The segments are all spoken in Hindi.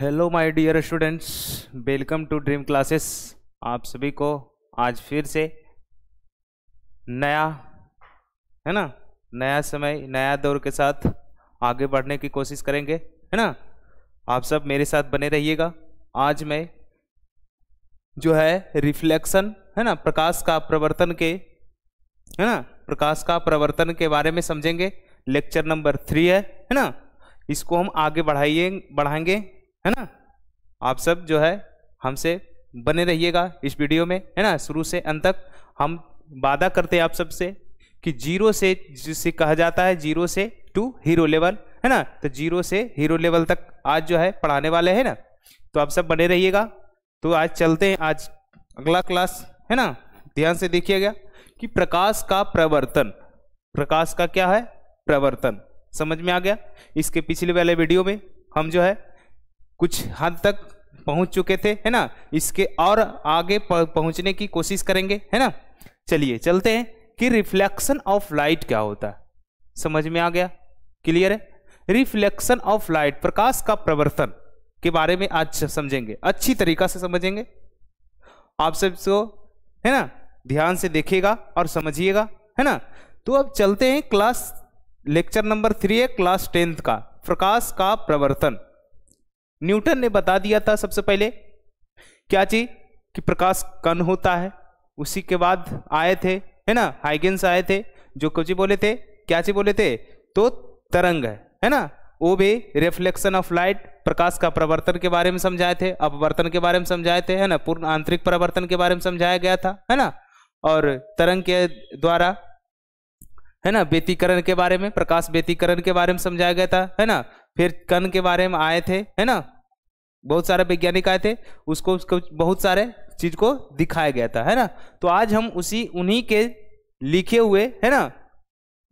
hello my dear students welcome to dream classes आप सभी को आज फिर से नया है ना नया समय नया दौर के साथ आगे बढ़ने की कोशिश करेंगे है ना आप सब मेरे साथ बने रहिएगा आज मैं जो है रिफ्लेक्शन है ना प्रकाश का प्रवर्तन के है ना प्रकाश का प्रवर्तन के बारे में समझेंगे लेक्चर नंबर थ्री है है ना इसको हम आगे बढ़ाइए बढ़ाएंगे है ना आप सब जो है हमसे बने रहिएगा इस वीडियो में है ना शुरू से अंत तक हम वादा करते हैं आप सबसे कि जीरो से जिसे कहा जाता है जीरो से टू हीरो लेवल है ना तो जीरो से हीरो लेवल तक आज जो है पढ़ाने वाले हैं ना तो आप सब बने रहिएगा तो आज चलते हैं आज अगला क्लास है ना ध्यान से देखिएगा कि प्रकाश का प्रवर्तन प्रकाश का क्या है प्रवर्तन समझ में आ गया इसके पिछले वाले वीडियो में हम जो है कुछ हद तक पहुंच चुके थे है ना इसके और आगे पहुंचने की कोशिश करेंगे है ना चलिए चलते हैं कि रिफ्लेक्शन ऑफ लाइट क्या होता है समझ में आ गया क्लियर है रिफ्लेक्शन ऑफ लाइट प्रकाश का प्रवर्तन के बारे में आज समझेंगे अच्छी तरीका से समझेंगे आप सबको है ना ध्यान से देखेगा और समझिएगा है ना तो अब चलते हैं क्लास लेक्चर नंबर थ्री है क्लास टेंथ का प्रकाश का प्रवर्तन न्यूटन ने बता दिया था सबसे पहले क्या चीज कि प्रकाश कण होता है उसी के बाद आए थे है ना हाइगेंस आए थे जो कुछ बोले थे क्या चीज बोले थे तो तरंग है है ना वो भी रिफ्लेक्शन ऑफ लाइट प्रकाश का प्रवर्तन के बारे में समझाए थे अपवर्तन के बारे में समझाए थे है ना पूर्ण आंतरिक प्रवर्तन के बारे में समझाया गया था है ना और तरंग के द्वारा है ना व्यतीकरण के बारे में प्रकाश व्यतीकरण के बारे में समझाया गया था है ना फिर कण के बारे में आए थे है ना बहुत सारे वैज्ञानिक आए थे उसको उसको बहुत सारे चीज को दिखाया गया था है ना तो आज हम उसी उन्हीं के लिखे हुए है ना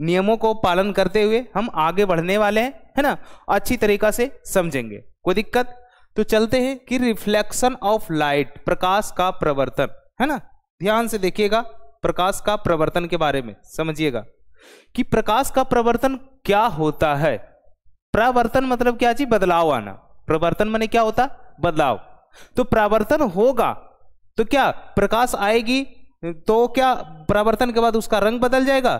नियमों को पालन करते हुए हम आगे बढ़ने वाले हैं है ना अच्छी तरीका से समझेंगे कोई दिक्कत तो चलते हैं कि रिफ्लेक्शन ऑफ लाइट प्रकाश का प्रवर्तन है ना ध्यान से देखिएगा प्रकाश का प्रवर्तन के बारे में समझिएगा कि प्रकाश का प्रवर्तन क्या होता है प्रावर्तन मतलब क्या जी बदलाव आना प्रवर्तन मैंने क्या होता बदलाव तो प्रावर्तन होगा तो क्या प्रकाश आएगी तो क्या प्रावर्तन के बाद उसका रंग बदल जाएगा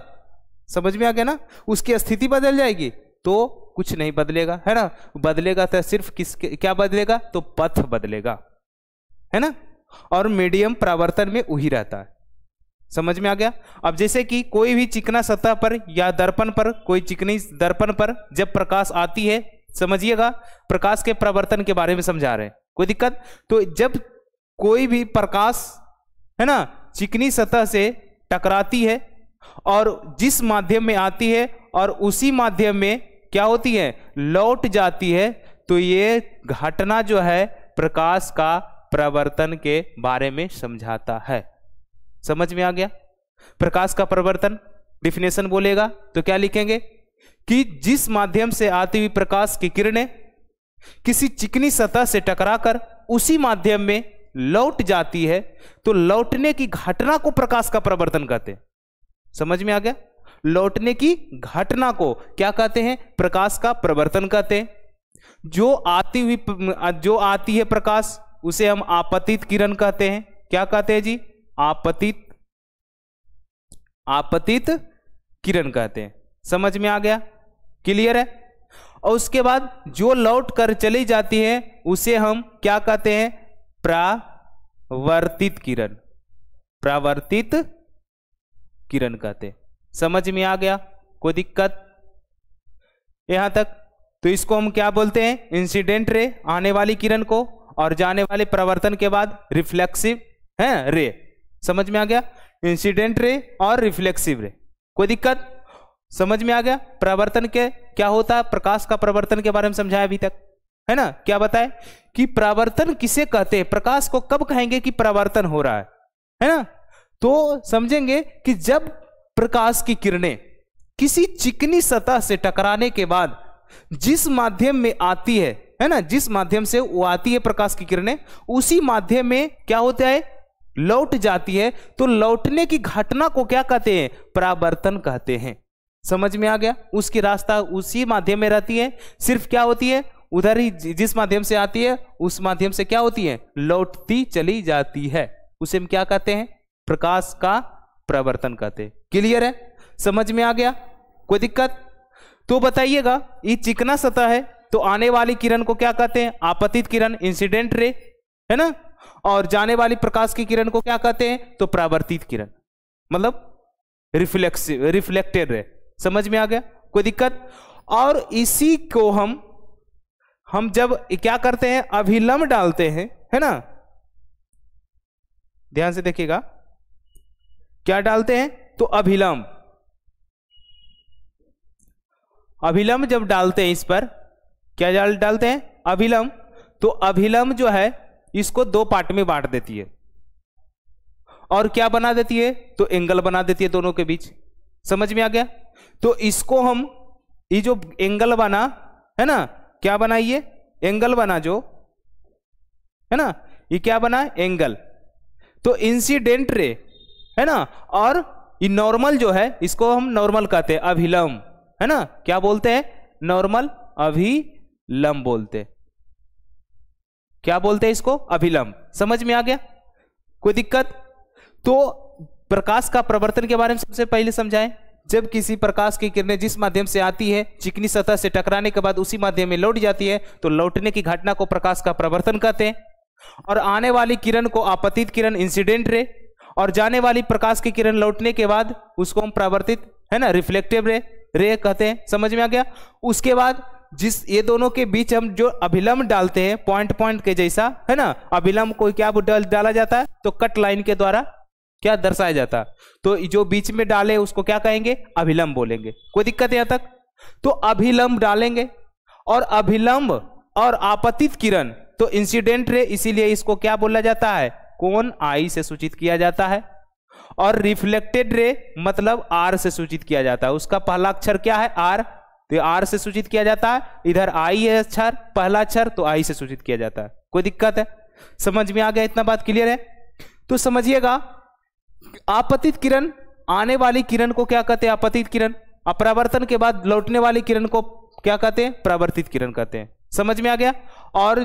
समझ में आ गया ना उसकी स्थिति बदल जाएगी तो कुछ नहीं बदलेगा है ना बदलेगा तो सिर्फ किस क्या बदलेगा तो पथ बदलेगा है ना और मीडियम प्रावर्तन में वही रहता है समझ में आ गया अब जैसे कि कोई भी चिकना सतह पर या दर्पण पर कोई चिकनी दर्पण पर जब प्रकाश आती है समझिएगा प्रकाश के प्रवर्तन के बारे में समझा रहे हैं कोई दिक्कत तो जब कोई भी प्रकाश है ना चिकनी सतह से टकराती है और जिस माध्यम में आती है और उसी माध्यम में क्या होती है लौट जाती है तो ये घटना जो है प्रकाश का प्रवर्तन के बारे में समझाता है समझ में आ गया प्रकाश का परिवर्तन डिफिनेशन बोलेगा तो क्या लिखेंगे कि जिस माध्यम से आती हुई प्रकाश की किरणें किसी चिकनी सतह से टकराकर उसी माध्यम में लौट जाती है तो लौटने की घटना को प्रकाश का प्रवर्तन कहते हैं समझ में आ गया लौटने की घटना को क्या कहते हैं प्रकाश का प्रवर्तन कहते हैं जो आती हुई जो आती है प्रकाश उसे हम आपतित किरण कहते हैं क्या कहते हैं जी आपतित आपतित किरण कहते हैं समझ में आ गया क्लियर है और उसके बाद जो लौट कर चली जाती है उसे हम क्या कहते हैं प्रावर्तित किरण प्रावर्तित किरण कहते हैं समझ में आ गया कोई दिक्कत यहां तक तो इसको हम क्या बोलते हैं इंसिडेंट रे आने वाली किरण को और जाने वाले प्रवर्तन के बाद रिफ्लेक्सिव है रे समझ में आ गया इंसिडेंट रे और रिफ्लेक्सिव रे कोई दिक्कत समझ में आ गया प्रवर्तन के क्या होता है प्रकाश का प्रवर्तन के बारे में समझाया अभी तक है ना क्या बताए कि प्रवर्तन किसे कहते हैं प्रकाश को कब कहेंगे कि प्रवर्तन हो रहा है है ना तो समझेंगे कि जब प्रकाश की किरणें किसी चिकनी सतह से टकराने के बाद जिस माध्यम में आती है है ना जिस माध्यम से वो आती है प्रकाश की किरणें उसी माध्यम में क्या होता है लौट जाती है तो लौटने की घटना को क्या कहते हैं परावर्तन कहते हैं समझ में आ गया उसकी रास्ता उसी माध्यम में रहती है सिर्फ क्या होती है उधर ही जिस माध्यम से आती है उस माध्यम से क्या होती है लौटती चली जाती है उसे हम क्या कहते हैं प्रकाश का प्रवर्तन कहते हैं क्लियर है समझ में आ गया कोई दिक्कत तो बताइएगा ये चिकना सतह है तो आने वाली किरण को क्या कहते हैं आपतित किरण इंसिडेंट रे है ना और जाने वाली प्रकाश की किरण को क्या कहते हैं तो प्रावर्तित किरण मतलब रिफ्लेक्स रिफ्लेक्टेड रे समझ में आ गया कोई दिक्कत और इसी को हम हम जब क्या करते हैं अभिलंब डालते हैं है ना ध्यान से देखिएगा क्या डालते हैं तो अभिलंब अभिलंब जब डालते हैं इस पर क्या डालते हैं अभिलंब तो अभिलंब जो है इसको दो पार्ट में बांट देती है और क्या बना देती है तो एंगल बना देती है दोनों के बीच समझ में आ गया तो इसको हम ये जो एंगल बना है ना क्या बना ये एंगल बना जो है ना ये क्या बना एंगल तो इंसिडेंट रे है ना और ये नॉर्मल जो है इसको हम नॉर्मल कहते हैं अभिलंब है ना क्या बोलते हैं नॉर्मल अभिलंब बोलते हैं क्या बोलते हैं इसको अभिलंब समझ में आ गया कोई दिक्कत तो प्रकाश का प्रवर्तन के बारे में सबसे पहले समझाएं जब किसी प्रकाश की किरणें जिस माध्यम से आती है चिकनी सतह से टकराने के बाद उसी माध्यम में लौट जाती है तो लौटने की घटना को प्रकाश का प्रवर्तन कहते हैं और आने वाली किरण को आपतित किरण इंसिडेंट रे और जाने वाली प्रकाश की किरण लौटने के बाद उसको हम प्रावर्तित है ना रिफ्लेक्टिव रे रे कहते हैं समझ में आ गया उसके बाद जिस ये दोनों के बीच हम जो अभिलंब डालते हैं पॉइंट पॉइंट के जैसा है ना अभिलंब को क्या डाला जाता है तो कट लाइन के द्वारा क्या दर्शाया जाता है तो जो बीच में डाले उसको क्या कहेंगे अभिलंब बोलेंगे कोई दिक्कत यहां तक तो अभिलंब डालेंगे और अभिलंब और आपतित किरण तो इंसिडेंट रे इसीलिए इसको क्या बोला जाता है कौन आई से सूचित किया जाता है और रिफ्लेक्टेड रे मतलब आर से सूचित किया जाता है उसका पहला अक्षर क्या है आर तो आर से सूचित किया जाता है इधर आई है अक्षर पहला अक्षर तो आई से सूचित किया जाता है कोई दिक्कत है समझ में आ गया इतना बात क्लियर है तो समझिएगा आपतित किरण आने वाली किरण को क्या कहते हैं आपतित किरण अपरावर्तन के बाद लौटने वाली किरण को क्या कहते हैं प्रावर्तित किरण कहते हैं समझ में आ गया और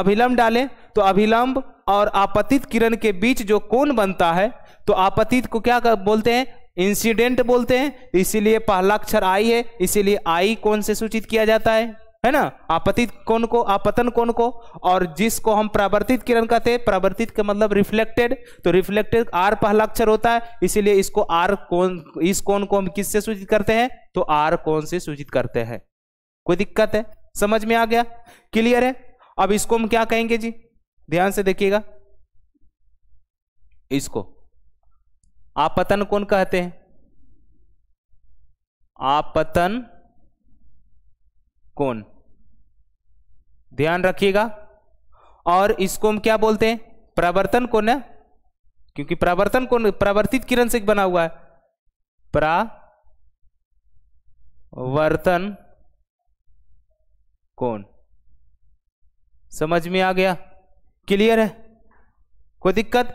अभिलंब डालें तो अभिलंब और आपतित किरण के बीच जो कोण बनता है तो आपतित को क्या बोलते हैं इंसिडेंट बोलते हैं इसीलिए पहला अक्षर आई है इसीलिए आई कौन से सूचित किया जाता है है ना आपतित कौन को आपतन कौन को और जिसको हम प्रावर्तित किरण कहते हैं प्रावर्तित का मतलब रिफ्लेक्टेड तो रिफ्लेक्टेड आर पहला अक्षर होता है इसीलिए इसको आर कौन इस कौन को हम किससे सूचित करते हैं तो आर कौन से सूचित करते हैं कोई दिक्कत है समझ में आ गया क्लियर है अब इसको हम क्या कहेंगे जी ध्यान से देखिएगा इसको आपतन कौन कहते हैं आपतन कौन ध्यान रखिएगा और इसको हम क्या बोलते हैं प्रवर्तन कौन है क्योंकि प्रवर्तन कौन प्रवर्तित किरण से बना हुआ है प्रावर्तन कौन समझ में आ गया क्लियर है कोई दिक्कत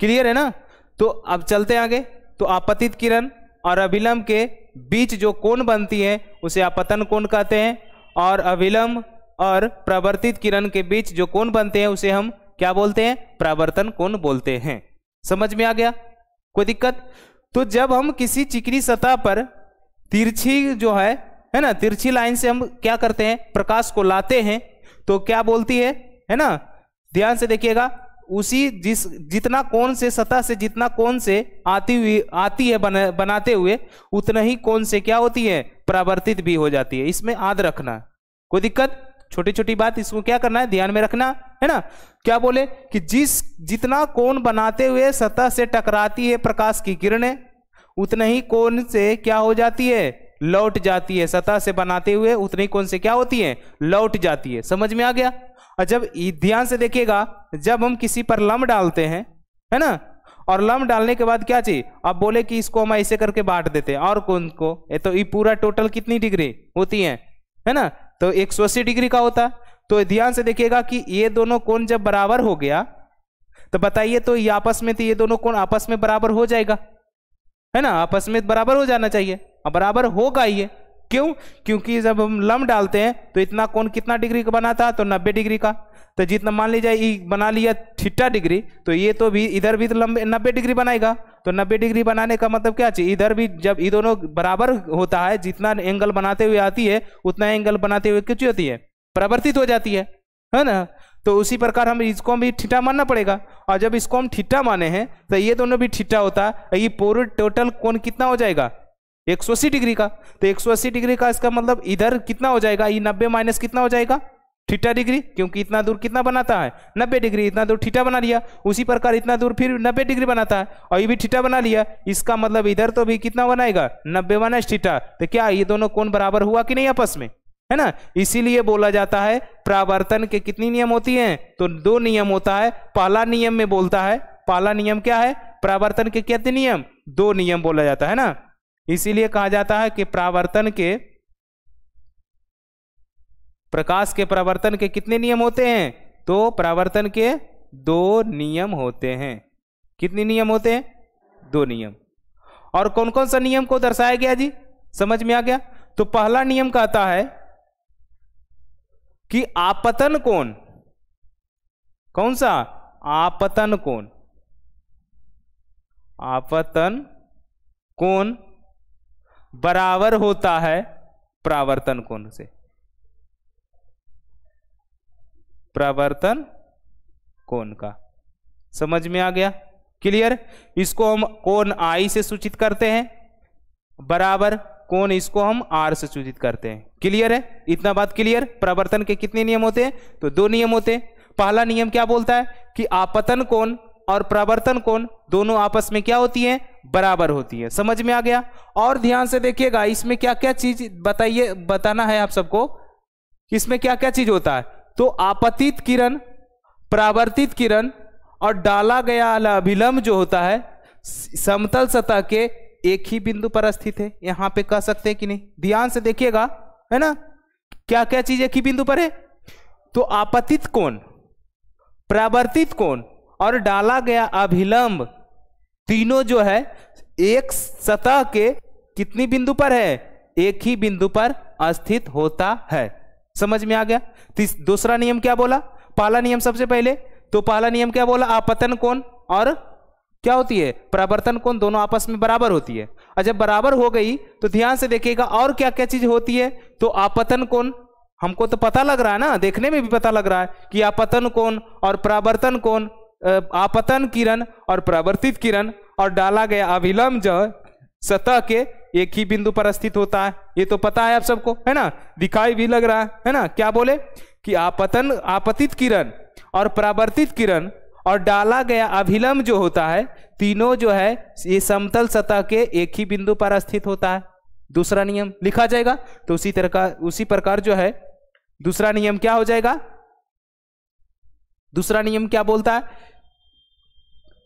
क्लियर है ना तो अब चलते आगे तो आपतित किरण और अभिलंब के बीच जो कोण बनती है उसे आपतन कोण कहते हैं और अभिलंब और प्रवर्तित किरण के बीच जो कोण बनते हैं उसे हम क्या बोलते हैं प्रावर्तन कोण बोलते हैं समझ में आ गया कोई दिक्कत तो जब हम किसी चिकनी सतह पर तिरछी जो है है ना तिरछी लाइन से हम क्या करते हैं प्रकाश को लाते हैं तो क्या बोलती है है ना ध्यान से देखिएगा उसी जिस जितना कोण से सतह से जितना कोण से आती हुई आती है बना, बनाते हुए उतना ही कोण से क्या होती है परावर्तित भी हो जाती है इसमें आद रखना कोई दिक्कत छोटी छोटी बात इसको क्या करना है ध्यान में रखना है ना क्या बोले कि जिस जितना कोण बनाते हुए सतह से टकराती है प्रकाश की किरणें उतना ही कोण से क्या हो जाती है लौट जाती है सतह से बनाते हुए उतनी कोण से क्या होती है लौट जाती है समझ में आ गया और जब ध्यान से देखिएगा जब हम किसी पर लम डालते हैं है ना और लम डालने के बाद क्या चाहिए अब बोले कि इसको हम ऐसे करके बांट देते हैं और कौन को ये तो ये पूरा टोटल कितनी डिग्री होती है है ना तो एक डिग्री का होता तो ध्यान से देखिएगा कि ये दोनों कोण जब बराबर हो गया तो बताइए तो ये आपस में तो ये दोनों कोण आपस में बराबर हो जाएगा है ना आपस में बराबर हो जाना चाहिए अब बराबर होगा ये क्यों क्योंकि जब हम लम डालते हैं तो इतना कौन कितना डिग्री का बना था तो नब्बे डिग्री का तो जितना मान लीजिए बना लिया छिट्टा डिग्री तो ये तो भी इधर भी तो लंबे नब्बे डिग्री बनाएगा तो नब्बे डिग्री बनाने का मतलब क्या चाहिए इधर भी जब ये दोनों बराबर होता है जितना एंगल बनाते हुए आती है उतना एंगल बनाते हुए क्यों होती है परिवर्तित हो जाती है है ना तो उसी प्रकार हम इसको भी ठीठा मानना पड़ेगा और जब इसको हम ठीठा माने हैं तो ये दोनों भी ठीठा होता है तो ये पूरे टोटल कौन कितना हो जाएगा अस्सी डिग्री का तो अस्सी डिग्री का इसका मतलब इधर कितना हो जाएगा ये नब्बे माइनस कितना हो जाएगा थीटा डिग्री क्योंकि इतना दूर कितना बनाता है 90 डिग्री इतना दूर ठीठा बना लिया उसी प्रकार इतना दूर फिर 90 डिग्री बनाता है और ये भी थीटा बना लिया इसका मतलब इधर तो भी कितना बनाएगा 90 माइनस ठीठा तो क्या ये दोनों कोण बराबर हुआ कि नहीं आपस में है ना इसीलिए बोला जाता है प्रावर्तन के कितनी नियम होती हैं तो दो नियम होता है पहला नियम में बोलता है पहला नियम क्या है प्रावर्तन के कितने नियम दो नियम बोला जाता है ना इसीलिए कहा जाता है कि प्रावर्तन के प्रकाश के प्रावर्तन के कितने नियम होते हैं तो प्रावर्तन के दो नियम होते हैं कितने नियम होते हैं दो नियम और कौन कौन सा नियम को दर्शाया गया जी समझ में आ गया तो पहला नियम कहता है कि आपतन कौन कौन सा आपतन कौन आपतन कौन बराबर होता है प्रावर्तन कोण से प्रावर्तन कौन का समझ में आ गया क्लियर इसको हम कौन आई से सूचित करते हैं बराबर कौन इसको हम आर से सूचित करते हैं क्लियर है इतना बात क्लियर प्रवर्तन के कितने नियम होते हैं तो दो नियम होते हैं पहला नियम क्या बोलता है कि आपतन कौन और प्रवर्तन कौन दोनों आपस में क्या होती है बराबर होती है समझ में आ गया और ध्यान से देखिएगा इसमें क्या क्या चीज बताइए बताना है आप सबको इसमें क्या क्या चीज होता है तो आपतित किरण प्रावर्तित किरण और डाला गया अभिलंब जो होता है समतल सतह के एक ही बिंदु पर स्थित है यहां पे कह सकते हैं कि नहीं ध्यान से देखिएगा है ना क्या क्या चीज एक ही बिंदु पर है तो आपतित कोण प्रावर्तित कोण और डाला गया अभिलंब तीनों जो है एक सतह के कितनी बिंदु पर है एक ही बिंदु पर स्थित होता है समझ में आ गया दूसरा नियम क्या बोला पहला नियम सबसे पहले तो पहला नियम क्या बोला आपतन कोण और क्या होती है परावर्तन कोण दोनों आपस में बराबर होती है और जब बराबर हो गई तो ध्यान से देखिएगा और क्या क्या चीज होती है तो आपतन कोण हमको तो पता लग रहा है ना देखने में भी पता लग रहा है कि आपतन कोण और परावर्तन कोण आपतन किरण और परावर्तित किरण और डाला गया अभिलंब जो सतह के एक ही बिंदु पर स्थित होता है ये तो पता है आप सबको है ना दिखाई भी लग रहा है है ना क्या बोले कि आपतन आपतित किरण और परावर्तित किरण और डाला गया अभिलंब जो होता है तीनों जो है ये समतल सतह के एक ही बिंदु पर स्थित होता है दूसरा नियम लिखा जाएगा तो उसी तरह का उसी प्रकार जो है दूसरा नियम क्या हो जाएगा दूसरा नियम क्या बोलता है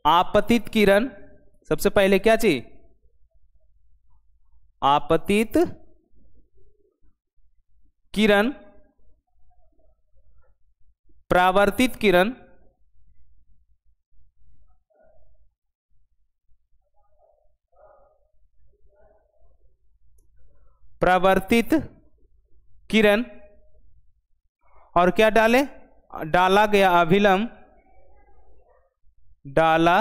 आपतित किरण सबसे पहले क्या चाहिए आपतित किरण प्रावर्तित किरण प्रवर्तित किरण और क्या डाले डाला गया अभिलंब डाला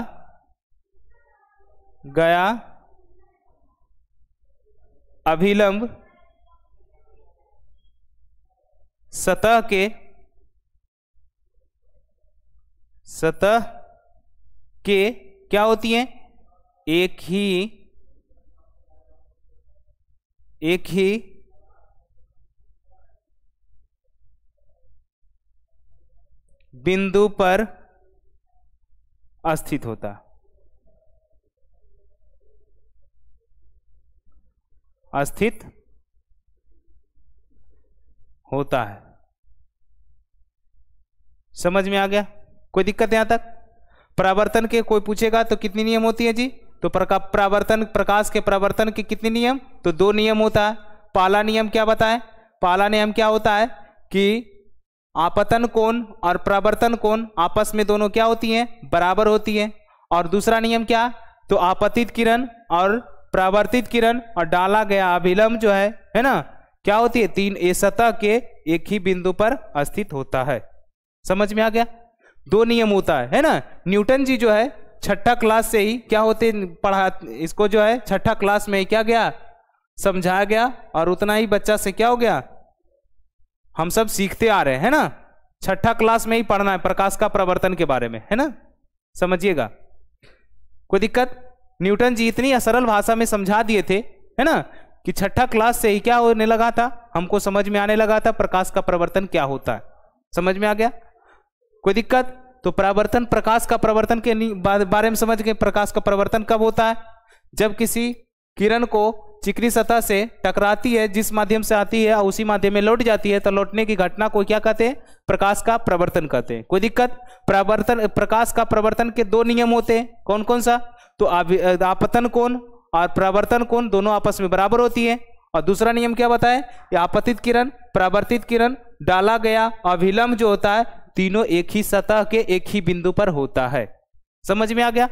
गया अभिलंब सतह के सतह के क्या होती है एक ही एक ही बिंदु पर अस्थित होता अस्थित होता है समझ में आ गया कोई दिक्कत यहां तक परावर्तन के कोई पूछेगा तो कितनी नियम होती है जी तो प्रवर्तन प्रकाश के प्रवर्तन के कितने नियम तो दो नियम होता है पाला नियम क्या बताए पाला नियम क्या होता है कि आपतन कोण और प्रवर्तन कोण आपस में दोनों क्या होती हैं बराबर होती हैं और दूसरा नियम क्या तो आपतित किरण और प्रावर्तित किरण और डाला गया अभिलंब जो है है ना क्या होती है तीन ए सतह के एक ही बिंदु पर स्थित होता है समझ में आ गया दो नियम होता है है ना न्यूटन जी जो है छठा क्लास से ही क्या होते पढ़ा इसको जो है छठा क्लास में क्या गया समझाया गया और उतना ही बच्चा से क्या हो गया हम सब सीखते आ रहे हैं ना छठा क्लास में ही पढ़ना है प्रकाश का प्रवर्तन के बारे में है ना समझिएगा कोई दिक्कत न्यूटन जी इतनी सरल भाषा में समझा दिए थे है ना कि छठा क्लास से ही क्या होने लगा था हमको समझ में आने लगा था प्रकाश का प्रवर्तन क्या होता है समझ में आ गया कोई दिक्कत तो प्रावर्तन प्रकाश का प्रवर्तन के बारे में समझ गए प्रकाश का प्रवर्तन कब होता है जब किसी किरण को चिकनी सतह से टकराती है जिस माध्यम से आती है उसी माध्यम में लौट जाती है तो लौटने की घटना को क्या कहते हैं प्रकाश का प्रवर्तन कहते हैं कोई दिक्कत प्रवर्तन प्रकाश का प्रवर्तन के दो नियम होते हैं कौन कौन सा तो आपतन कोण और प्रवर्तन कौन दोनों आपस में बराबर होती है और दूसरा नियम क्या बताए आपतित किरण प्रावर्तित किरण डाला गया अभिलंब जो होता है तीनों एक ही सतह के एक ही बिंदु पर होता है समझ में आ गया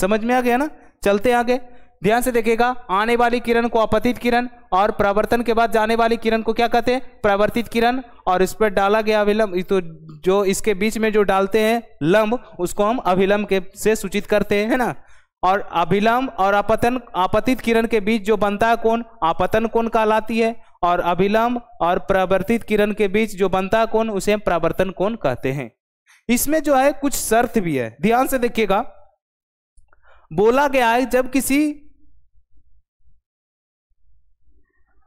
समझ में आ गया ना चलते आगे ध्यान से देखिएगा आने वाली किरण को अपतित किरण और प्रवर्तन के बाद जाने वाली किरण को क्या कहते हैं प्रवर्तित किरण और इस पर डाला गया अभिलंब तो जो इसके बीच में जो डालते हैं लंब उसको हम अभिलंब के से सूचित करते हैं है ना और अभिलंब और अपतन आपतित किरण के बीच जो बनता है कौन आपतन कौन कहलाती है और अभिलंब और प्रवर्तित किरण के बीच जो बनता कोण उसे प्रावर्तन कोण कहते हैं इसमें जो है कुछ शर्त भी है ध्यान से देखिएगा बोला गया है जब किसी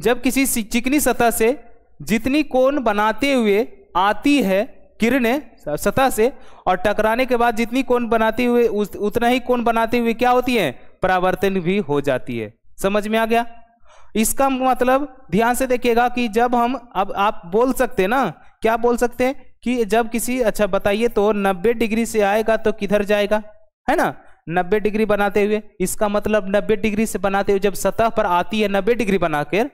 जब किसी चिकनी सतह से जितनी कोण बनाते हुए आती है किरणें सतह से और टकराने के बाद जितनी कोण बनाते हुए उतना ही कोण बनाते हुए क्या होती है परावर्तन भी हो जाती है समझ में आ गया इसका मतलब ध्यान से देखिएगा कि जब हम अब आप बोल सकते ना क्या बोल सकते हैं कि जब किसी अच्छा बताइए तो 90 डिग्री से आएगा तो किधर जाएगा है ना 90 डिग्री बनाते हुए इसका मतलब 90 डिग्री से बनाते हुए जब सतह पर आती है 90 डिग्री बनाकर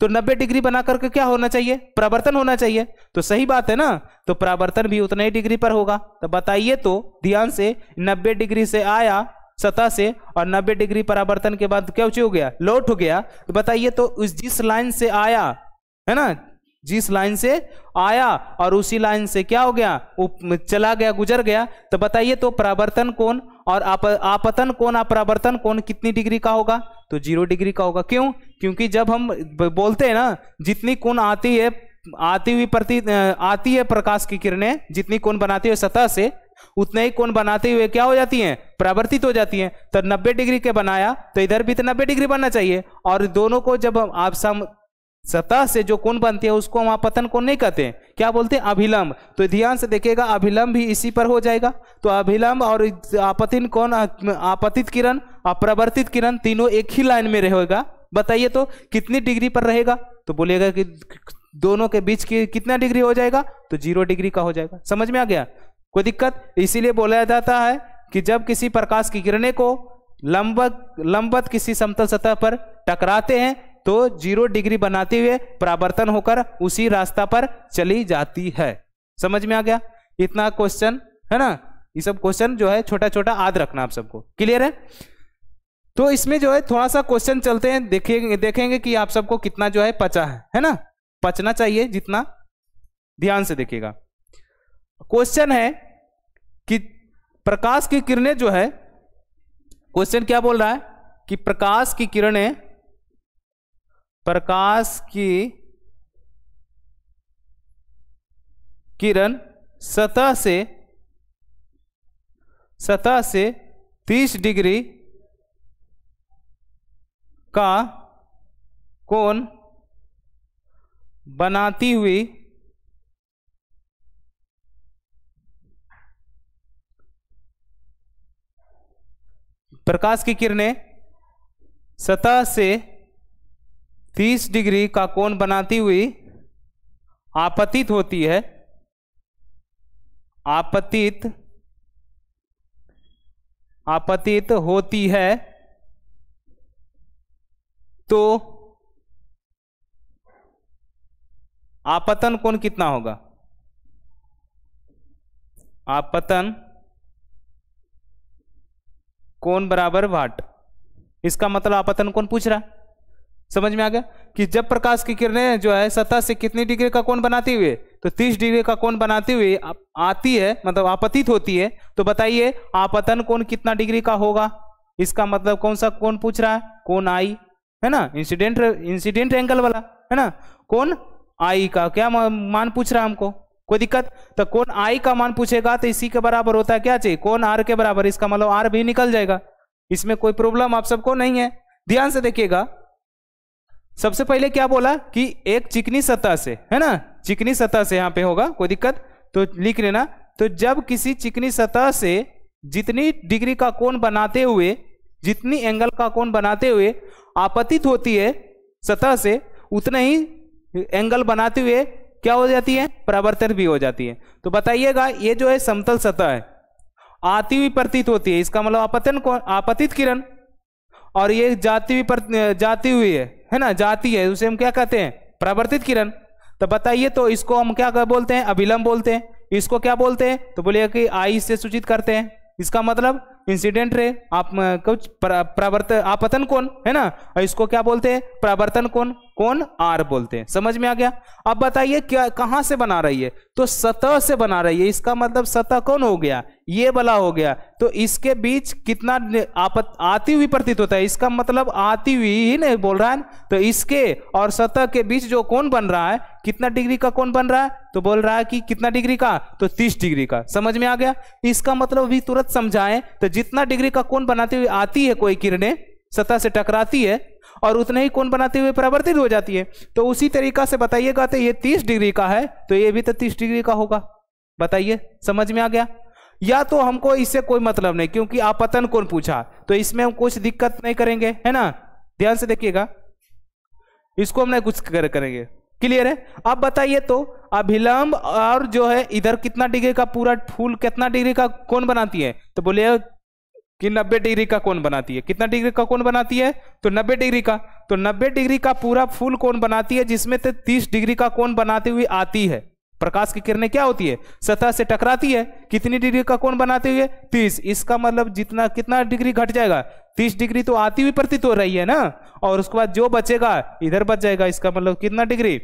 तो 90 डिग्री बना करके क्या होना चाहिए प्रावर्तन होना चाहिए तो सही बात है ना तो प्रावर्तन भी उतना ही डिग्री पर होगा तो बताइए तो ध्यान से 90 डिग्री से आया सतह से और 90 डिग्री परावर्तन के बाद क्या हो गया लोट हो गया तो बताइए तो उस जिस लाइन से आया है ना जिस लाइन से आया और उसी लाइन से क्या हो गया चला गया गुजर गया तो बताइए तो परावर्तन कौन और आप, आपतन कौन आप परावर्तन कितनी डिग्री का होगा तो जीरो डिग्री का होगा क्यों क्योंकि जब हम बोलते हैं ना जितनी कोण आती है आती हुई प्रति आती है प्रकाश की किरणें जितनी कौन बनाती है सतह से उतने ही कोण बनाते हुए क्या हो जाती हैं प्रवर्तित हो जाती हैं तो 90 डिग्री के बनाया तो इधर भी तो 90 डिग्री बनना चाहिए और दोनों को जब आप सम सतह से जो कोण बनती है उसको वहां पतन कोण नहीं कहते क्या बोलते हैं अभिलंब तो ध्यान से देखिएगा अभिलंब भी इसी पर हो जाएगा तो अभिलंब और आपतिन कौन आपतित किरण और प्रवर्तित किरण तीनों एक ही लाइन में रहेगा बताइए तो कितनी डिग्री पर रहेगा तो बोलेगा कि दोनों के बीच की कितना डिग्री हो जाएगा तो जीरो डिग्री का हो जाएगा समझ में आ गया कोई दिक्कत इसीलिए बोला जाता है कि जब किसी प्रकाश की गिरने को लंबत लंबत किसी समतल सतह पर टकराते हैं तो जीरो डिग्री बनाते हुए परावर्तन होकर उसी रास्ता पर चली जाती है समझ में आ गया इतना क्वेश्चन है ना ये सब क्वेश्चन जो है छोटा छोटा याद रखना आप सबको क्लियर है तो इसमें जो है थोड़ा सा क्वेश्चन चलते हैं देखेंगे देखेंगे कि आप सबको कितना जो है पचा है है ना पचना चाहिए जितना ध्यान से देखिएगा क्वेश्चन है कि प्रकाश की किरणें जो है क्वेश्चन क्या बोल रहा है कि प्रकाश की किरणें प्रकाश की किरण सतह से सतह से 30 डिग्री का कोण बनाती हुई प्रकाश की किरणें सतह से 30 डिग्री का कोण बनाती हुई आपतित होती है आपतित आपतित होती है तो आपतन कोण कितना होगा आपतन कौन बराबर वाट इसका मतलब आपतन कौन पूछ रहा समझ में आ गया कि जब प्रकाश की किरणें जो है सतह से कितनी डिग्री का कौन बनाते हुए तो 30 डिग्री का कौन बनाते हुए आती है मतलब आपतित होती है तो बताइए आपतन कौन कितना डिग्री का होगा इसका मतलब कौन सा कौन पूछ रहा है कौन आई है ना इंसिडेंट इंसिडेंट एंगल वाला है ना कौन आई का क्या मान पूछ रहा है हमको कोई दिक्कत तो कौन आई का मान पूछेगा तो इसी के बराबर होता है क्या चाहिए कौन आर के बराबर इसका मतलब आर भी निकल जाएगा इसमें कोई प्रॉब्लम आप सबको नहीं है ध्यान से देखिएगा सबसे पहले क्या बोला कि एक चिकनी सतह से है ना चिकनी सतह से यहां पे होगा कोई दिक्कत तो लिख लेना तो जब किसी चिकनी सतह से जितनी डिग्री का कोण बनाते हुए जितनी एंगल का कोण बनाते हुए आपतित होती है सतह से उतना ही एंगल बनाते हुए क्या हो जाती है प्रवर्तन भी हो जाती है तो बताइएगा ये जो है समतल सतह है आती हुई प्रतीत होती है इसका मतलब आपतन कौन आपतित किरण और ये जाती हुई जाती हुई है है ना जाती है उसे हम क्या कहते हैं प्रवर्तित किरण तो बताइए तो इसको हम क्या बोलते हैं अभिलंब बोलते हैं इसको क्या बोलते हैं तो बोलिए कि आई से सूचित करते हैं इसका मतलब इंसिडेंट रे आप कुछ प्रवर्तन आपतन कौन है ना इसको क्या बोलते हैं प्रवर्तन कौन कौन आर बोलते हैं समझ में आ गया अब बताइए क्या कहां से बना रही है तो सतह से बना रही है इसका मतलब सतह कौन हो गया ये वाला हो गया तो इसके बीच कितना आपत आती हुई प्रतीत होता है इसका मतलब आती हुई ही नहीं बोल रहा है तो इसके और सतह के बीच जो कौन बन रहा है कितना डिग्री का कौन बन रहा है तो बोल रहा है कि कितना डिग्री का तो 30 डिग्री का समझ में आ गया इसका मतलब भी तुरंत समझाएं तो जितना डिग्री का कौन बनाती हुई आती है कोई किरणें सतह से टकराती है और उतने ही कोण बनाते हुए परावर्तित हो जाती है तो उसी तरीका से बताइएगा तो ये तीस डिग्री का है तो ये भी तो तीस डिग्री का होगा बताइए समझ में आ गया या तो हमको इससे कोई मतलब नहीं क्योंकि आपतन कोण पूछा तो इसमें हम कुछ दिक्कत नहीं करेंगे है ना ध्यान से देखिएगा इसको हम नहीं कुछ कर, करेंगे क्लियर है अब बताइए तो अभिलंब और जो है इधर कितना डिग्री का पूरा फूल कितना डिग्री का कौन बनाती है तो बोलिए कि 90 डिग्री का कोण बनाती है कितना डिग्री का कोण बनाती है तो 90 डिग्री का तो 90 डिग्री का पूरा फुल कोण बनाती है जिसमें से 30 डिग्री का कोण बनाती हुई आती है प्रकाश की किरणें क्या होती है सतह से टकराती है कितनी डिग्री का कोण बनाते हुए तीस इसका मतलब जितना कितना डिग्री घट जाएगा तीस डिग्री तो आती हुई प्रतीत हो रही है ना और उसके बाद जो बचेगा इधर बच जाएगा इसका मतलब कितना डिग्री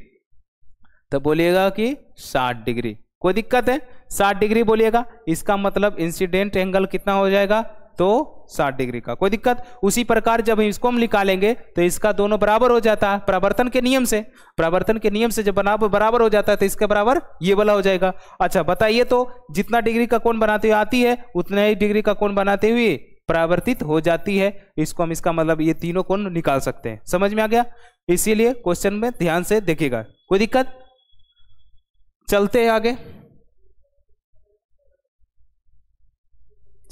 तो बोलिएगा कि साठ डिग्री कोई दिक्कत है साठ डिग्री बोलिएगा इसका मतलब इंसिडेंट एंगल कितना हो जाएगा तो 60 डिग्री का कोई दिक्कत उसी प्रकार जब इसको हम निकालेंगे तो इसका दोनों बराबर हो जाता है प्रावर्तन के नियम से प्रावर्तन के नियम से जब बराबर बराबर हो जाता है तो इसके बराबर ये वाला हो जाएगा अच्छा बताइए तो जितना डिग्री का कौन बनाते हुए आती है उतना ही डिग्री का कौन बनाते हुए प्रावर्तित हो जाती है इसको हम इसका मतलब ये तीनों कौन निकाल सकते हैं समझ में आ गया इसीलिए क्वेश्चन में ध्यान से देखिएगा कोई दिक्कत चलते हैं आगे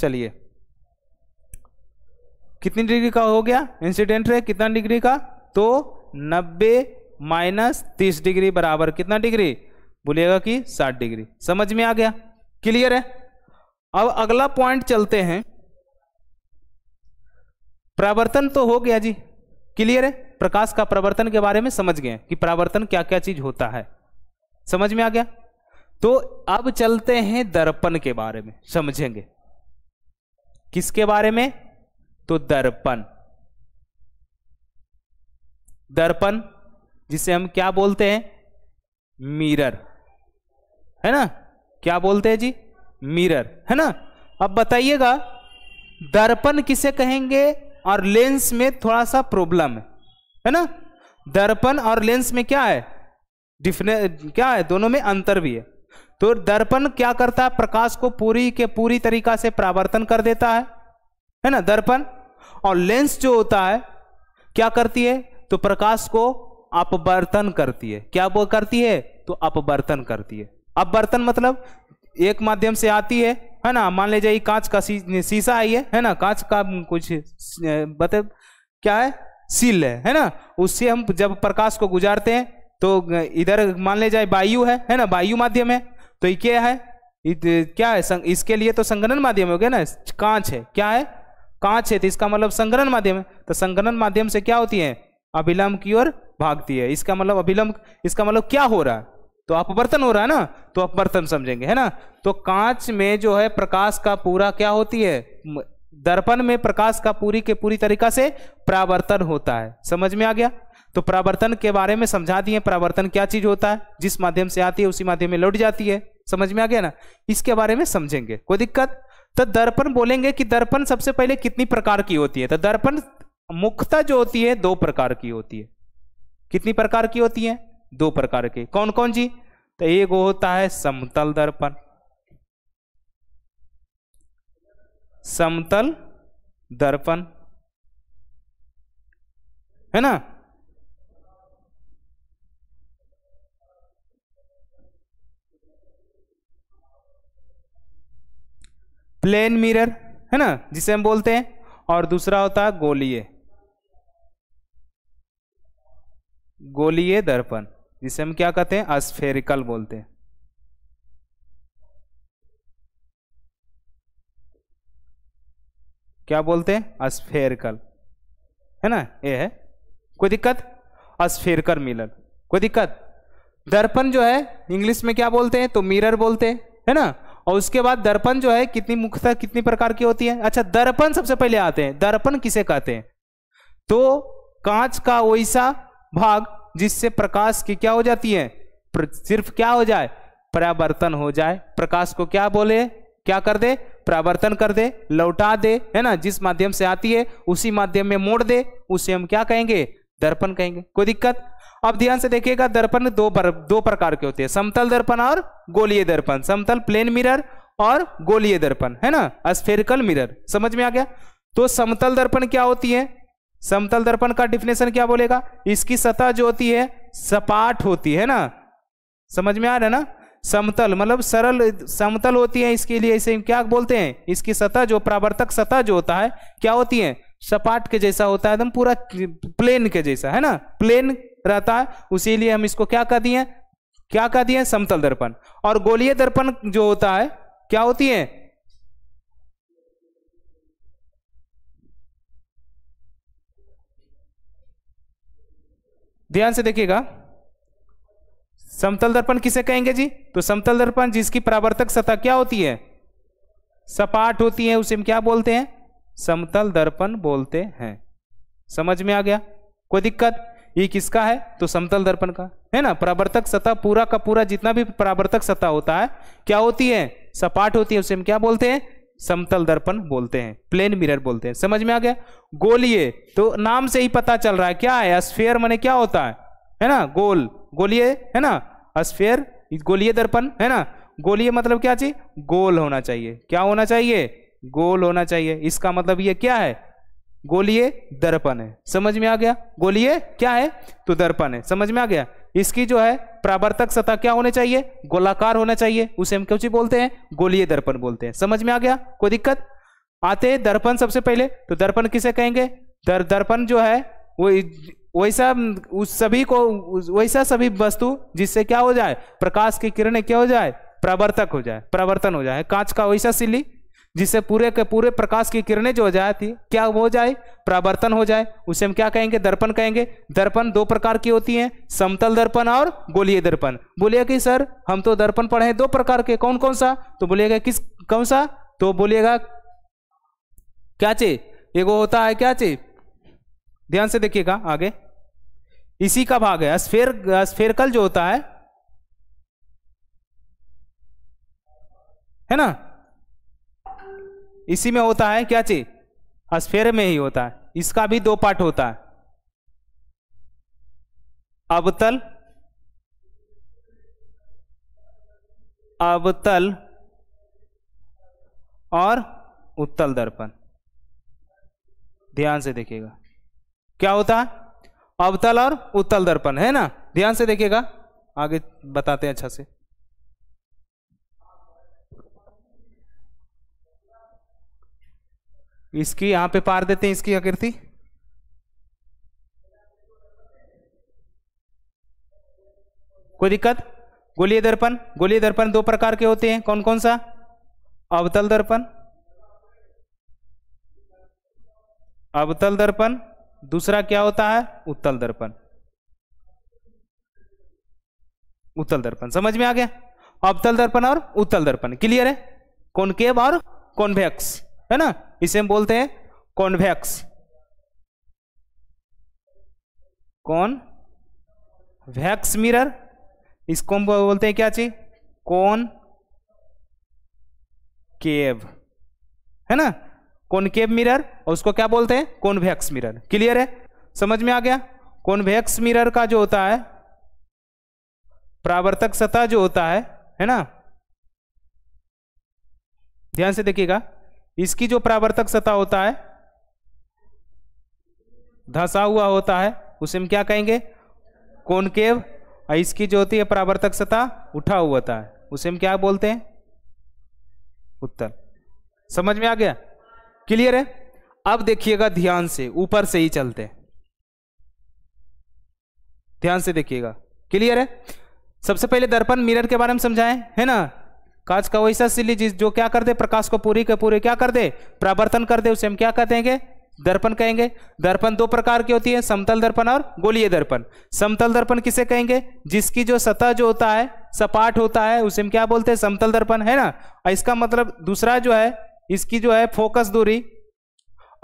चलिए कितनी डिग्री का हो गया इंसिडेंट रे कितना डिग्री का तो 90 माइनस तीस डिग्री बराबर कितना डिग्री बोलिएगा कि 60 डिग्री समझ में आ गया क्लियर है अब अगला पॉइंट चलते हैं प्रावर्तन तो हो गया जी क्लियर है प्रकाश का प्रवर्तन के बारे में समझ गए कि प्रावर्तन क्या क्या चीज होता है समझ में आ गया तो अब चलते हैं दर्पण के बारे में समझेंगे किसके बारे में तो दर्पण दर्पण जिसे हम क्या बोलते हैं मिरर है ना क्या बोलते हैं जी मिरर है ना अब बताइएगा दर्पण किसे कहेंगे और लेंस में थोड़ा सा प्रॉब्लम है है ना दर्पण और लेंस में क्या है डिफने क्या है दोनों में अंतर भी है तो दर्पण क्या करता है प्रकाश को पूरी के पूरी तरीका से प्रावर्तन कर देता है है ना दर्पण और लेंस जो होता है क्या करती है तो प्रकाश को अपवर्तन करती है क्या वो करती है तो अपवर्तन करती है अपवर्तन मतलब एक माध्यम से आती है है ना मान ले जाइए कांच का शीशा आई है है ना कांच का कुछ बता मतलब क्या है सील है है ना उससे हम जब प्रकाश को गुजारते हैं तो इधर मान ले जाए वायु है है ना वायु माध्यम है तो ये क्या है क्या है इसके लिए तो संगनन माध्यम हो गया ना कांच है क्या है कांच है तो इसका मतलब संग्रहण माध्यम है तो संग्रहण माध्यम से क्या होती है अभिलंब की ओर भागती है इसका मतलब अभिलंब इसका मतलब क्या हो रहा है तो अपवर्तन हो रहा है ना तो अपवर्तन समझेंगे है ना तो कांच में जो है प्रकाश का पूरा क्या होती है दर्पण में प्रकाश का पूरी के पूरी तरीका से प्रावर्तन होता है समझ में आ गया तो प्रावर्तन के बारे में समझा दिए प्रावर्तन क्या चीज होता है जिस माध्यम से आती है उसी माध्यम में लौट जाती है समझ में आ गया ना इसके बारे में समझेंगे कोई दिक्कत तो दर्पण बोलेंगे कि दर्पण सबसे पहले कितनी प्रकार की होती है तो दर्पण मुख्यता जो होती है दो प्रकार की होती है कितनी प्रकार की होती है दो प्रकार की कौन कौन जी तो एक होता है समतल दर्पण समतल दर्पण है ना प्लेन मिरर है ना जिसे हम बोलते हैं और दूसरा होता है गोलीय गोलीय दर्पण जिसे हम क्या कहते हैं अस्फेरिकल बोलते हैं क्या बोलते हैं अस्फेरिकल है ना ये है कोई दिक्कत अस्फेरिकल मिरर कोई दिक्कत दर्पण जो है इंग्लिश में क्या बोलते हैं तो मिरर बोलते हैं है ना और उसके बाद दर्पण जो है कितनी मुख्यतः कितनी प्रकार की होती है अच्छा दर्पण सबसे पहले आते हैं दर्पण किसे कहते हैं तो कांच का वैसा भाग जिससे प्रकाश की क्या हो जाती है सिर्फ क्या हो जाए परावर्तन हो जाए प्रकाश को क्या बोले क्या कर दे परावर्तन कर दे लौटा दे है ना जिस माध्यम से आती है उसी माध्यम में मोड़ दे उसे हम क्या कहेंगे दर्पण कहेंगे कोई दिक्कत अब ध्यान से देखिएगा दर्पण दो पर, दो प्रकार के होते हैं समतल दर्पण और गोलीय दर्पण समतल प्लेन मिरर और गोलीय दर्पण है ना अस्फेरिकल मिरर समझ में आ गया तो समतल दर्पण क्या होती है समतल दर्पण का डिफिनेशन क्या बोलेगा इसकी सतह जो होती है सपाट होती है ना समझ में आ रहा है ना समतल मतलब सरल समतल होती है इसके लिए इसे क्या बोलते हैं इसकी सतह जो प्रावर्तक सतह जो होता है क्या होती है सपाट के जैसा होता है एकदम पूरा प्लेन के जैसा है ना प्लेन रहता है उसीलिए हम इसको क्या कह दिए क्या कह दिए समतल दर्पण और गोलीय दर्पण जो होता है क्या होती है ध्यान से देखिएगा समतल दर्पण किसे कहेंगे जी तो समतल दर्पण जिसकी प्रावर्तक सतह क्या होती है सपाट होती है उसे हम क्या बोलते हैं समतल दर्पण बोलते हैं समझ में आ गया कोई दिक्कत ये किसका है तो समतल दर्पण का है ना परावर्तक सतह पूरा का पूरा जितना भी परावर्तक सतह होता है क्या होती है सपाट होती है उसे हम क्या बोलते हैं समतल दर्पण बोलते हैं प्लेन मिरर बोलते हैं समझ में आ गया गोलिये तो नाम से ही पता चल रहा है क्या है स्फेयर मैंने क्या होता है है ना गोल गोलिये है ना स्फेयर गोलिये दर्पण है ना गोलिये मतलब क्या चाहिए गोल होना चाहिए क्या होना चाहिए गोल होना चाहिए इसका मतलब ये क्या है गोलिए दर्पण है समझ में आ गया गोलिए क्या है तो दर्पण है समझ में आ गया इसकी जो है प्रावर्तक सतह क्या होने चाहिए गोलाकार होना चाहिए उसे हम क्यों बोलते हैं गोलिए दर्पण बोलते हैं समझ में आ गया कोई दिक्कत आते हैं दर्पण सबसे पहले तो दर्पण किसे कहेंगे दर, दर्पण जो है वो वैसा उस सभी को वैसा सभी वस्तु जिससे क्या हो जाए प्रकाश की किरणें क्या हो जाए प्रावर्तक हो जाए प्रावर्तन हो जाए कांच का वैसा सिली जिससे पूरे के पूरे प्रकाश की किरणें जो हो जाती क्या हो जाए प्रावर्तन हो जाए उसे हम क्या कहेंगे दर्पण कहेंगे दर्पण दो प्रकार की होती हैं समतल दर्पण और गोलीय दर्पण बोलिएगा कि सर हम तो दर्पण पढ़े दो प्रकार के कौन कौन सा तो बोलिएगा किस कौन सा तो बोलिएगा क्या चे एगो होता है क्या चे ध्यान से देखिएगा आगे इसी का भाग है स्फेर स्फेरकल जो होता है है ना इसी में होता है क्या चीज अस्फेर में ही होता है इसका भी दो पार्ट होता है अवतल अवतल और उत्तल दर्पण ध्यान से देखिएगा क्या होता है अवतल और उत्तल दर्पण है ना ध्यान से देखिएगा आगे बताते हैं अच्छा से इसकी यहां पे पार देते हैं इसकी आकृति कोई दिक्कत गोलीय दर्पण गोलीय दर्पण दो प्रकार के होते हैं कौन कौन सा अवतल दर्पण अवतल दर्पण दूसरा क्या होता है उत्तल दर्पण उत्तल दर्पण समझ में आ गया अवतल दर्पण और उत्तल दर्पण क्लियर है केव और भैक्स है ना इसे हम बोलते हैं कॉन्वेक्स कौन वैक्स मिरर इसको हम बोलते हैं क्या चीज कौन केव है ना कॉनकेव मिरर और उसको क्या बोलते हैं कॉन्वेक्स मिरर क्लियर है समझ में आ गया कॉन्वेक्स मिरर का जो होता है प्रावर्तक सतह जो होता है है ना ध्यान से देखिएगा इसकी जो प्रावर्तक सतह होता है धसा हुआ होता है उसे हम क्या कहेंगे कोनकेव और इसकी जो होती है प्रावर्तक सतह उठा हुआ होता है उसे हम क्या बोलते हैं उत्तर समझ में आ गया क्लियर है अब देखिएगा ध्यान से ऊपर से ही चलते हैं ध्यान से देखिएगा क्लियर है सबसे पहले दर्पण मिरर के बारे में समझाएं है ना कांच का वैसा सिली जो क्या कर दे प्रकाश को पूरी के पूरे क्या कर दे प्रावर्तन कर दे उसे हम क्या कहेंगे दर्पण कहेंगे दर्पण दो प्रकार की होती है समतल दर्पण और गोलीय दर्पण समतल दर्पण किसे कहेंगे जिसकी जो सतह जो होता है सपाट होता है उसे हम क्या बोलते हैं समतल दर्पण है ना इसका मतलब दूसरा जो है इसकी जो है फोकस दूरी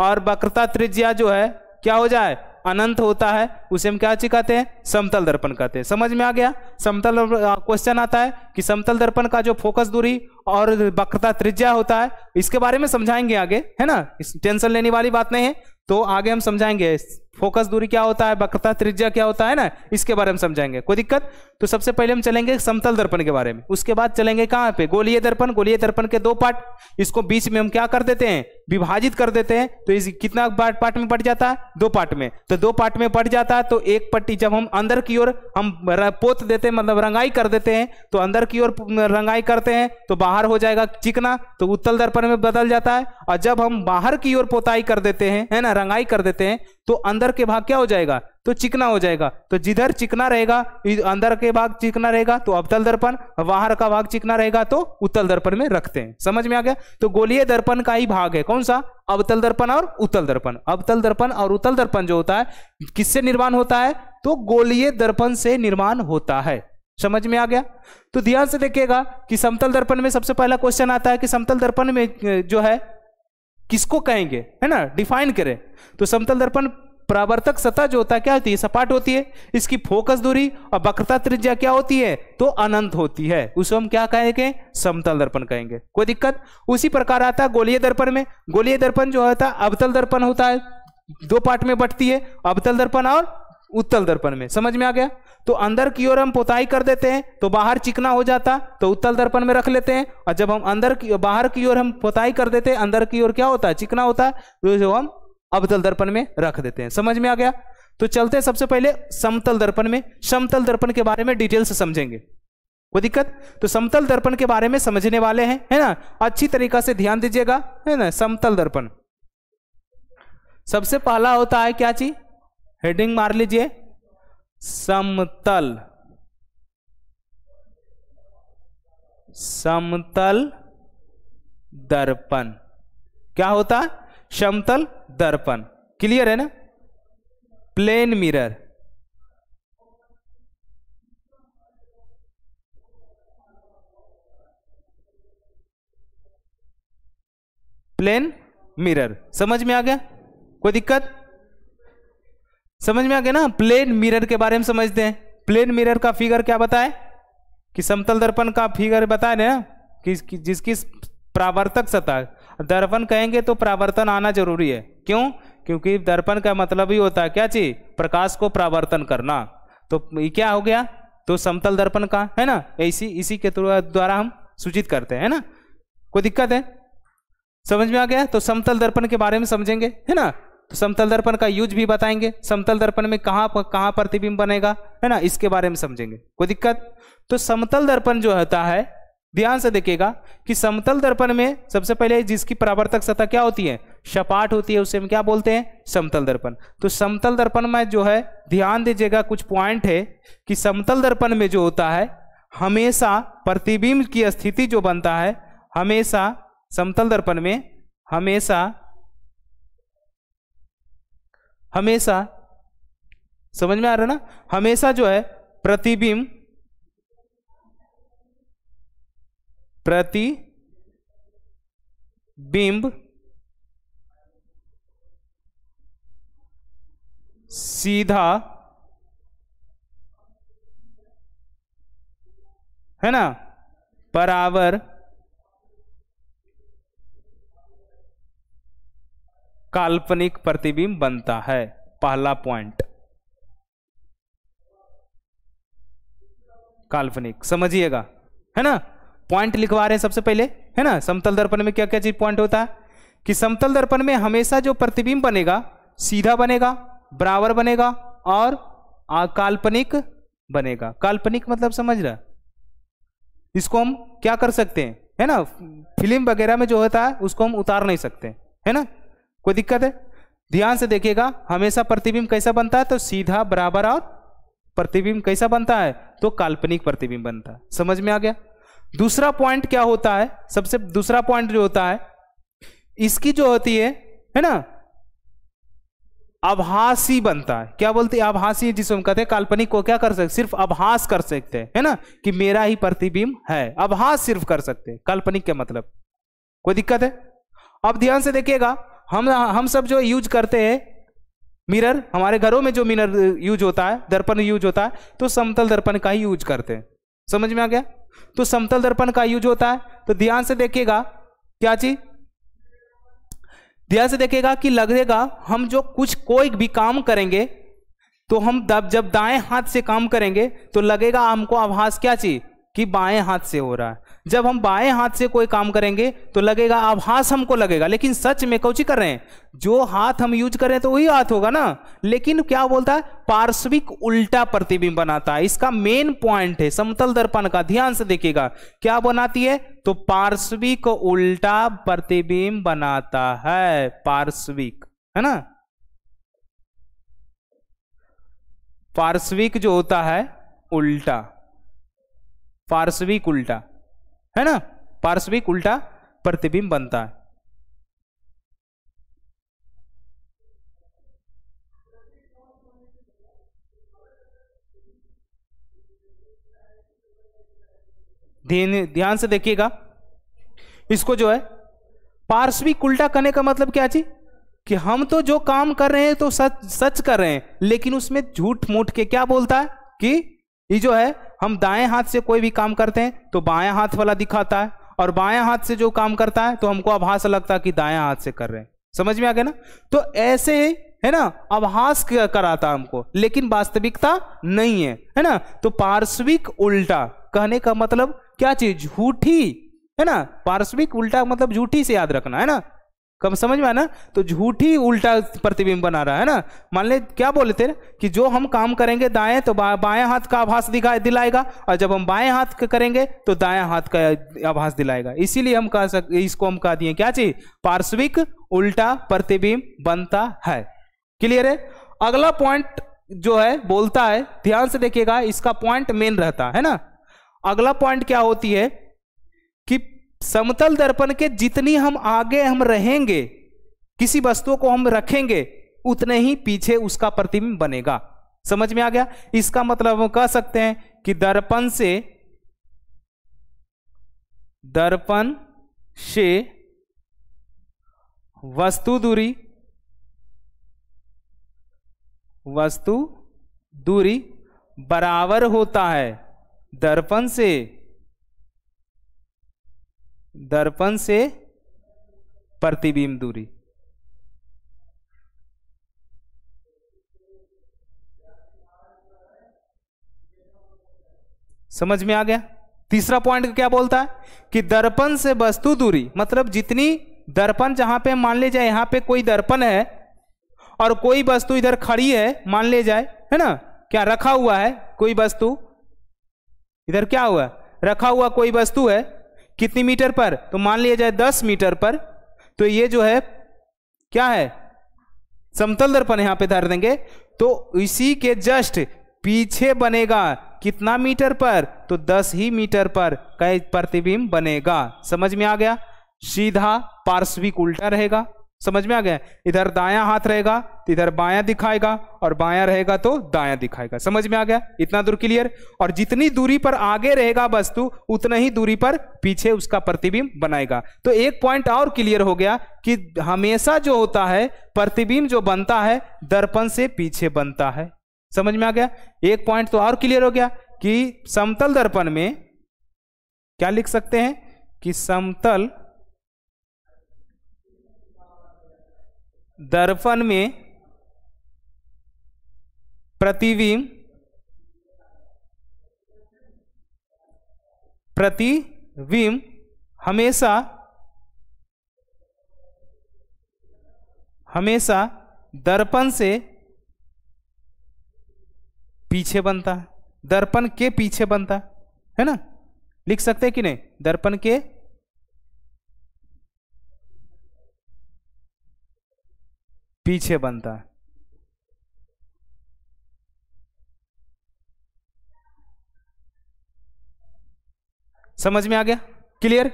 और वक्रता त्रिज्या जो है क्या हो जाए अनंत होता है उसे हम क्या कहते हैं समतल दर्पण कहते हैं समझ में आ गया समतल क्वेश्चन आता है कि समतल दर्पण का जो फोकस दूरी और वक्रता त्रिज्या होता है इसके बारे में समझाएंगे आगे है ना टेंशन लेने वाली बात नहीं है तो आगे हम समझाएंगे फोकस दूरी क्या होता है बकता त्रिज्या क्या होता है ना इसके बारे में समझाएंगे कोई दिक्कत तो सबसे पहले हम चलेंगे समतल दर्पण के बारे में उसके बाद चलेंगे कहाँ पे गोलीय दर्पण गोलीय दर्पण के दो पार्ट इसको बीच में हम क्या कर देते हैं विभाजित कर देते हैं तो इस कितना पार्ट पार्ट में पट जाता है दो पार्ट में तो दो पार्ट में पट जाता है तो एक पट्टी जब हम अंदर की ओर हम पोत देते हैं मतलब रंगाई कर देते हैं तो अंदर की ओर रंगाई करते हैं तो बाहर हो जाएगा चिकना तो उत्तल दर्पण में बदल जाता है और जब हम बाहर की ओर पोताई कर देते हैं है ना रंगाई कर देते हैं तो अंदर के भाग क्या हो जाएगा तो चिकना हो जाएगा तो जिधर चिकना रहेगा अंदर के भाग चिकना रहेगा तो अवतल दर्पण बाहर का भाग चिकना रहेगा तो उत्तल दर्पण में रखते हैं समझ में आ गया तो गोलीय दर्पण का ही भाग है कौन सा अवतल दर्पण और उत्तल दर्पण अवतल दर्पण और उत्तल दर्पण जो होता है किससे निर्माण होता है तो गोलीय दर्पण से निर्माण होता है समझ में आ गया तो ध्यान से देखिएगा कि समतल दर्पण में सबसे पहला क्वेश्चन आता है कि समतल दर्पण में जो है किसको कहेंगे है ना डिफाइन करें तो समतल दर्पण प्रावर्तक सतह जो होता है क्या होती है सपाट होती है इसकी फोकस दूरी और वक्रता त्रिज्या क्या होती है तो अनंत होती है उसको हम क्या कहेंगे समतल दर्पण कहेंगे कोई दिक्कत उसी प्रकार आता है गोलीय दर्पण में गोलीय दर्पण जो होता है अवतल दर्पण होता है दो पार्ट में बटती है अवतल दर्पण और उत्तल दर्पण में समझ में आ गया तो अंदर की ओर हम पोताई कर देते हैं तो बाहर चिकना हो जाता तो उत्तल दर्पण में रख लेते हैं और जब हम अंदर की बाहर की ओर हम पोताई कर देते हैं अंदर की ओर क्या होता है चिकना होता है तो जो हम अवतल दर्पण में रख देते हैं समझ में आ गया तो चलते सबसे पहले समतल दर्पण में समतल दर्पण के बारे में डिटेल से समझेंगे कोई दिक्कत तो समतल दर्पण के बारे में समझने वाले हैं है ना अच्छी तरीका से ध्यान दीजिएगा है ना समतल दर्पण सबसे पहला होता है क्या चीज हेडिंग मार लीजिए समतल समतल दर्पण क्या होता है समतल दर्पण क्लियर है ना प्लेन मिरर प्लेन मिरर समझ में आ गया कोई दिक्कत समझ में आ गया ना प्लेन मिरर के बारे में समझते हैं प्लेन मिरर का फिगर क्या बताए कि समतल दर्पण का फिगर बताए ना कि, जिसकी प्रावर्तक सतह दर्पण कहेंगे तो प्रावर्तन आना जरूरी है क्यों क्योंकि दर्पण का मतलब ही होता है क्या चीज प्रकाश को प्रावर्तन करना तो क्या हो गया तो समतल दर्पण का है ना इसी इसी के द्वारा हम सूचित करते हैं ना कोई दिक्कत है समझ में आ गया तो समतल दर्पण के बारे में समझेंगे है ना समतल दर्पण का यूज भी बताएंगे समतल दर्पण में कहाँ पर कहाँ प्रतिबिंब बनेगा है ना इसके बारे में समझेंगे कोई दिक्कत तो समतल दर्पण जो होता है ध्यान से देखिएगा कि समतल दर्पण में सबसे पहले जिसकी परावर्तक सतह क्या होती है सपाट होती है उसे हम क्या बोलते हैं समतल दर्पण तो समतल दर्पण में जो है ध्यान दीजिएगा कुछ पॉइंट है कि समतल दर्पण में जो होता है हमेशा प्रतिबिंब की स्थिति जो बनता है हमेशा समतल दर्पण में हमेशा हमेशा समझ में आ रहा है ना हमेशा जो है प्रतिबिंब प्रतिबिंब सीधा है ना परावर काल्पनिक प्रतिबिंब बनता है पहला पॉइंट काल्पनिक समझिएगा है ना पॉइंट लिखवा रहे हैं सबसे पहले है ना समतल दर्पण में क्या क्या चीज पॉइंट होता है कि समतल दर्पण में हमेशा जो प्रतिबिंब बनेगा सीधा बनेगा बराबर बनेगा और काल्पनिक बनेगा काल्पनिक मतलब समझ रहा इसको हम क्या कर सकते हैं है ना फिल्म वगैरह में जो होता है उसको हम उतार नहीं सकते है ना कोई दिक्कत है ध्यान से देखिएगा हमेशा प्रतिबिंब कैसा बनता है तो सीधा बराबर और प्रतिबिंब कैसा बनता है तो काल्पनिक प्रतिबिंब बनता है समझ में आ गया दूसरा पॉइंट क्या होता है सबसे दूसरा पॉइंट जो होता है इसकी जो होती है है ना आभासी बनता है क्या बोलते हैं आभासी जिसे हम कहते हैं काल्पनिक को क्या कर सकते सिर्फ आभास कर सकते हैं है ना कि मेरा ही प्रतिबिंब है आभास सिर्फ कर सकते हैं काल्पनिक के मतलब कोई दिक्कत है अब ध्यान से देखिएगा हम हम सब जो यूज करते हैं मिरर हमारे घरों में जो मिरर यूज uh, होता है दर्पण यूज होता है तो समतल दर्पण का ही यूज करते हैं समझ में आ गया तो समतल दर्पण का यूज होता है तो ध्यान से देखिएगा क्या चीज ध्यान से देखिएगा कि लगेगा हम जो कुछ कोई भी काम करेंगे तो हम दब जब दाएं हाथ से काम करेंगे तो लगेगा हमको आभास क्या चीज कि बाएं हाथ से हो रहा है जब हम बाएं हाथ से कोई काम करेंगे तो लगेगा आभास हमको लगेगा लेकिन सच में कौची कर रहे हैं जो हाथ हम यूज करें तो वही हाथ होगा ना लेकिन क्या बोलता है पार्श्विक उल्टा प्रतिबिंब बनाता है इसका मेन पॉइंट है समतल दर्पण का ध्यान से देखिएगा क्या बनाती है तो पार्श्विक उल्टा प्रतिबिंब बनाता है पार्श्विक है ना पार्श्विक जो होता है उल्टा पार्श्विक उल्टा है ना पार्श्विक उल्टा प्रतिबिंब बनता है ध्यान से देखिएगा इसको जो है पार्श्विक उल्टा करने का मतलब क्या जी कि हम तो जो काम कर रहे हैं तो सच सच कर रहे हैं लेकिन उसमें झूठ मूठ के क्या बोलता है कि ये जो है हम दाएं हाथ से कोई भी काम करते हैं तो बाएं हाथ वाला दिखाता है और बाएं हाथ से जो काम करता है तो हमको आभास लगता है कि दाएं हाथ से कर रहे हैं समझ में आ गया ना तो ऐसे है ना आभास कराता हमको लेकिन वास्तविकता नहीं है है ना तो पार्श्विक उल्टा कहने का मतलब क्या चीज झूठी है ना पार्श्विक उल्टा मतलब झूठी से याद रखना है ना कब समझ में आना तो झूठी उल्टा प्रतिबिंब बना रहा है ना मान ले क्या बोले थे कि जो हम काम करेंगे दाएं तो बा, बाएं हाथ का आभास दिखा दिलाएगा और जब हम बाएं हाथ का करेंगे तो दाएं हाथ का आभास दिलाएगा इसीलिए हम कह सक इसको हम कह दिए क्या चीज पार्श्विक उल्टा प्रतिबिंब बनता है क्लियर है अगला पॉइंट जो है बोलता है ध्यान से देखिएगा इसका पॉइंट मेन रहता है ना अगला पॉइंट क्या होती है कि समतल दर्पण के जितनी हम आगे हम रहेंगे किसी वस्तु को हम रखेंगे उतने ही पीछे उसका प्रतिबिंब बनेगा समझ में आ गया इसका मतलब हम कह सकते हैं कि दर्पण से दर्पण से वस्तु दूरी वस्तु दूरी बराबर होता है दर्पण से दर्पण से प्रतिबिंब दूरी समझ में आ गया तीसरा पॉइंट क्या बोलता है कि दर्पण से वस्तु दूरी मतलब जितनी दर्पण जहां पे मान ले जाए यहां पे कोई दर्पण है और कोई वस्तु इधर खड़ी है मान ले जाए है ना क्या रखा हुआ है कोई वस्तु इधर क्या हुआ रखा हुआ कोई वस्तु है कितनी मीटर पर तो मान लिया जाए दस मीटर पर तो ये जो है क्या है समतल दर्पण यहां पे धर देंगे तो इसी के जस्ट पीछे बनेगा कितना मीटर पर तो 10 ही मीटर पर कई प्रतिबिंब बनेगा समझ में आ गया सीधा पार्श्विक उल्टा रहेगा समझ में आ गया इधर दायां हाथ रहेगा तो इधर बायां दिखाएगा और बायां रहेगा तो दायां दिखाएगा समझ में आ गया इतना दूर क्लियर और जितनी दूरी पर आगे रहेगा वस्तु उतना ही दूरी पर पीछे उसका प्रतिबिंब बनाएगा तो एक पॉइंट और क्लियर हो गया कि हमेशा जो होता है प्रतिबिंब जो बनता है दर्पण से पीछे बनता है समझ में आ गया एक पॉइंट तो और क्लियर हो गया कि समतल दर्पण में क्या लिख सकते हैं कि समतल दर्पण में प्रतिबिंब प्रतिबिंब हमेशा हमेशा दर्पण से पीछे बनता है दर्पण के पीछे बनता है ना लिख सकते हैं कि नहीं दर्पण के पीछे बनता है समझ में आ गया क्लियर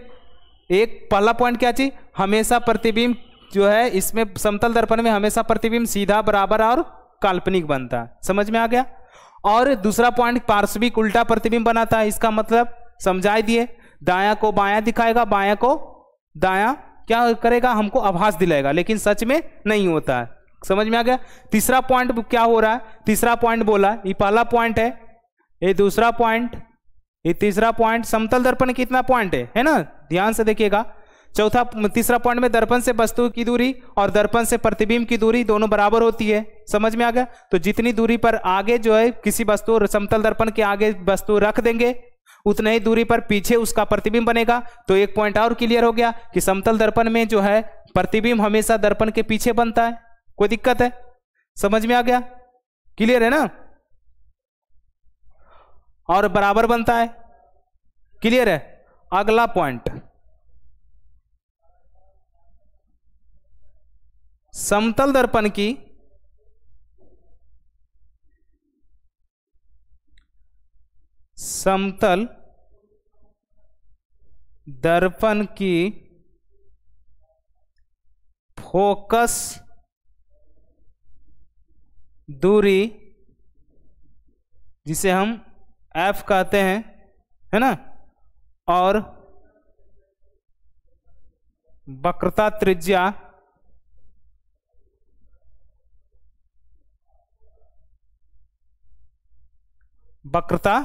एक पहला पॉइंट क्या चाहिए हमेशा प्रतिबिंब जो है इसमें समतल दर्पण में हमेशा प्रतिबिंब सीधा बराबर और काल्पनिक बनता है समझ में आ गया और दूसरा पॉइंट पार्श्विक उल्टा प्रतिबिंब बनाता है इसका मतलब समझाई दिए दाया को बाया दिखाएगा बाया को दाया क्या करेगा हमको आभास दिलाएगा लेकिन सच में नहीं होता है समझ में आ गया तीसरा पॉइंट क्या हो रहा है तीसरा पॉइंट बोला ये पहला पॉइंट है ये दूसरा पॉइंट ये तीसरा पॉइंट समतल दर्पण कितना पॉइंट है है ना ध्यान से देखिएगा चौथा तीसरा पॉइंट में दर्पण से वस्तु की दूरी और दर्पण से प्रतिबिंब की दूरी दोनों बराबर होती है समझ में आ गया तो जितनी दूरी पर आगे जो है किसी वस्तु समतल दर्पण के आगे वस्तु रख देंगे उतना ही दूरी पर पीछे उसका प्रतिबिंब बनेगा तो एक पॉइंट और क्लियर हो गया कि समतल दर्पण में जो है प्रतिबिंब हमेशा दर्पण के पीछे बनता है कोई दिक्कत है समझ में आ गया क्लियर है ना और बराबर बनता है क्लियर है अगला पॉइंट समतल दर्पण की समतल दर्पण की फोकस दूरी जिसे हम एफ कहते हैं है ना और वक्रता त्रिज्या वक्रता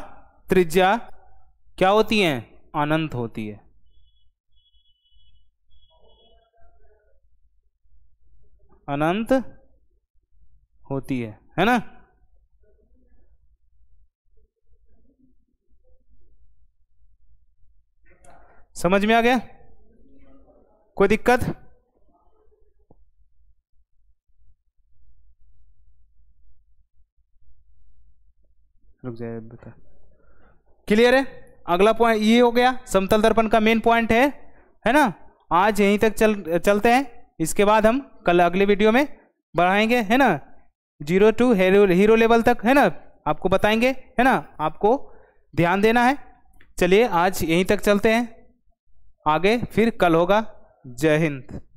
त्रिज्या क्या होती है अनंत होती है अनंत होती है है ना समझ में आ गया कोई दिक्कत रुक जाए बता क्लियर है अगला पॉइंट ये हो गया समतल दर्पण का मेन पॉइंट है है ना आज यहीं तक चल चलते हैं इसके बाद हम कल अगले वीडियो में बढ़ाएंगे है ना zero to hero hero level तक है ना आपको बताएंगे है ना आपको ध्यान देना है चलिए आज यहीं तक चलते हैं आगे फिर कल होगा जय हिंद